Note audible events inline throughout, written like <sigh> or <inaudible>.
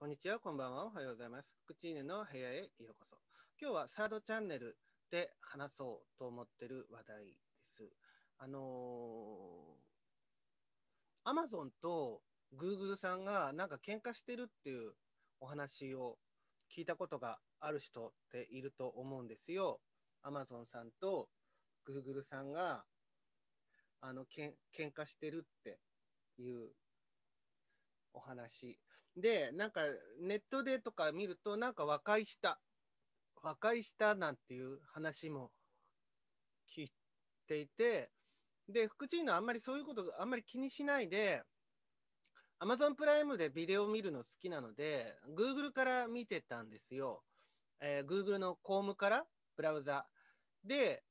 こんにちは、こんばんは、おはようございます。クチーネの部屋へようこそ。今日はサードチャンネルで話そうと思ってる話題です。あのー、Amazon と Google さんがなんか喧嘩してるっていうお話を聞いたことがある人っていると思うんですよ。Amazon さんと Google さんがあのけん喧嘩してるっていうお話でなんかネットでとか見るとなんか和解した和解したなんていう話も聞いていてで福知のあんまりそういうことあんまり気にしないで Amazon プライムでビデオ見るの好きなので Google から見てたんですよ、えー、Google のコームからブラウザで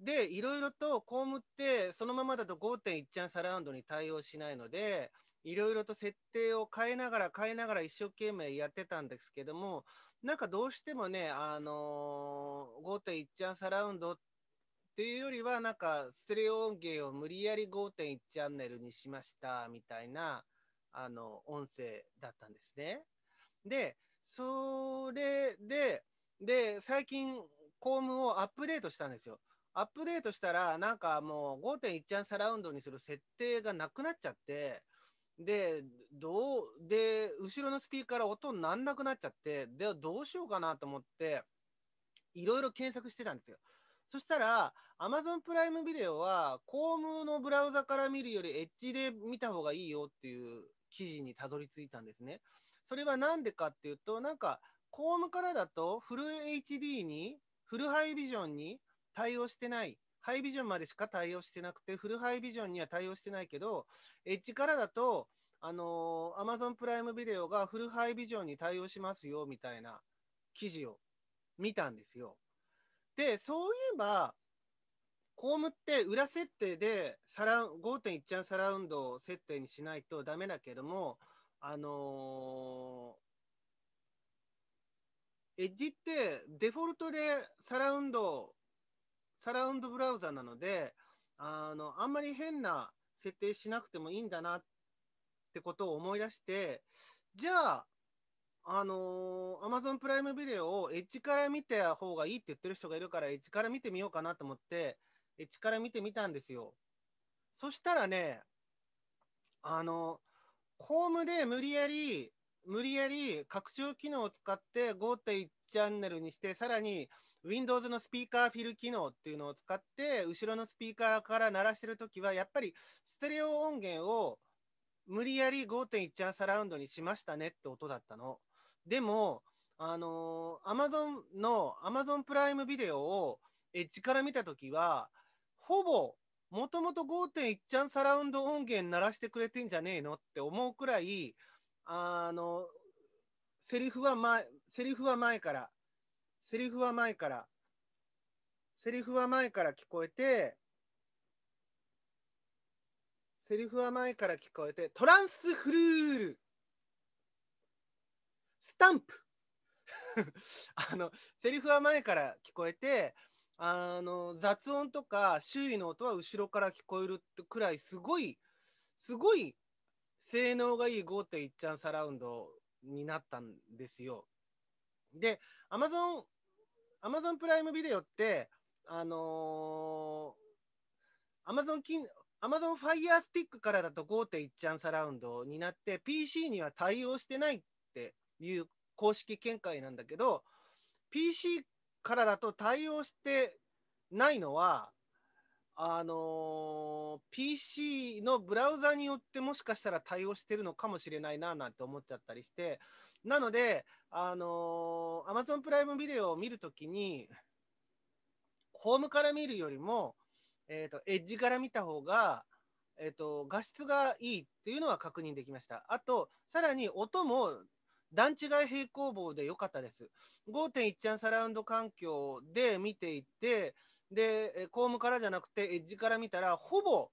で、いろいろとコームって、そのままだと5.1チャンサラウンドに対応しないので、いろいろと設定を変えながら変えながら一生懸命やってたんですけども、なんかどうしてもね、あのー、5.1チャンサラウンドっていうよりは、なんかステレオ音源を無理やり5.1チャンネルにしましたみたいな、あの、音声だったんですね。で、それで、で、最近、コームをアップデートしたんですよ。アップデートしたら、なんかもう5.1チャンサラウンドにする設定がなくなっちゃって、で、どう、で、後ろのスピーカーから音なんなくなっちゃって、で、どうしようかなと思って、いろいろ検索してたんですよ。そしたら、Amazon プライムビデオは、コームのブラウザから見るよりエッジで見た方がいいよっていう記事にたどり着いたんですね。それは何でかっていうと、なんか、コームからだとフル HD に、フルハイビジョンに対応してない、ハイビジョンまでしか対応してなくて、フルハイビジョンには対応してないけど、エッジからだと、あのー、Amazon プライムビデオがフルハイビジョンに対応しますよみたいな記事を見たんですよ。で、そういえば、コームって裏設定でサラ5.1チャンサラウンドを設定にしないとダメだけども、あのー、エッジってデフォルトでサラウンドサラウンドブラウザなので、あの、あんまり変な設定しなくてもいいんだなってことを思い出して、じゃあ、あのー、Amazon プライムビデオをエッジから見た方がいいって言ってる人がいるから、エッジから見てみようかなと思って、エッジから見てみたんですよ。そしたらね、あの、コームで無理やり、無理やり拡張機能を使って5.1チャンネルにして、さらに Windows のスピーカーフィル機能っていうのを使って、後ろのスピーカーから鳴らしてるときは、やっぱりステレオ音源を無理やり5.1チャンサラウンドにしましたねって音だったの。でも、あのー、Amazon の Amazon プライムビデオをエッジから見たときは、ほぼもともと5.1チャンサラウンド音源鳴らしてくれてんじゃねえのって思うくらい、あのセリフは前セリフは前からセリフは前からセリフは前から聞こえてセリフは前から聞こえてトランスフルールスタンプ <laughs> あのセリフは前から聞こえてあの雑音とか周囲の音は後ろから聞こえるくらいすごいすごい性能がいい5.1チャンサラウンドになったんですよ。で、アマゾン、アマゾンプライムビデオって、あのー、a m a z 金、アマゾンファイヤースティックからだと5.1チャンサラウンドになって、PC には対応してないっていう公式見解なんだけど、PC からだと対応してないのは、あのー、PC のブラウザによってもしかしたら対応してるのかもしれないななんて思っちゃったりして、なので、あのー、Amazon プライムビデオを見るときに、ホームから見るよりも、えーと、エッジから見た方が、えーと、と画質がいいっていうのは確認できました。あと、さらに音も段違い平行棒で良かったです。5.1チャンサラウンド環境で見ていて、で、コームからじゃなくて、エッジから見たら、ほぼ、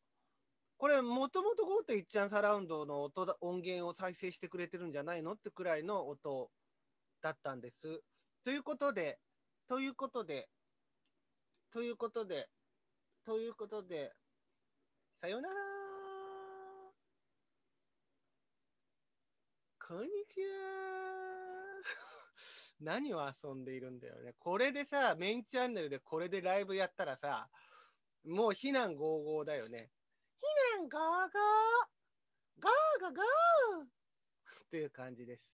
これ、もともと5.1チャンサラウンドの音音源を再生してくれてるんじゃないのってくらいの音だったんです。ということで、ということで、ということで、ということで、さよならこんにちは何を遊んでいるんだよね。これでさ、メインチャンネルでこれでライブやったらさ、もう非難合々だよね。非難合々ガーガガーっていう感じです。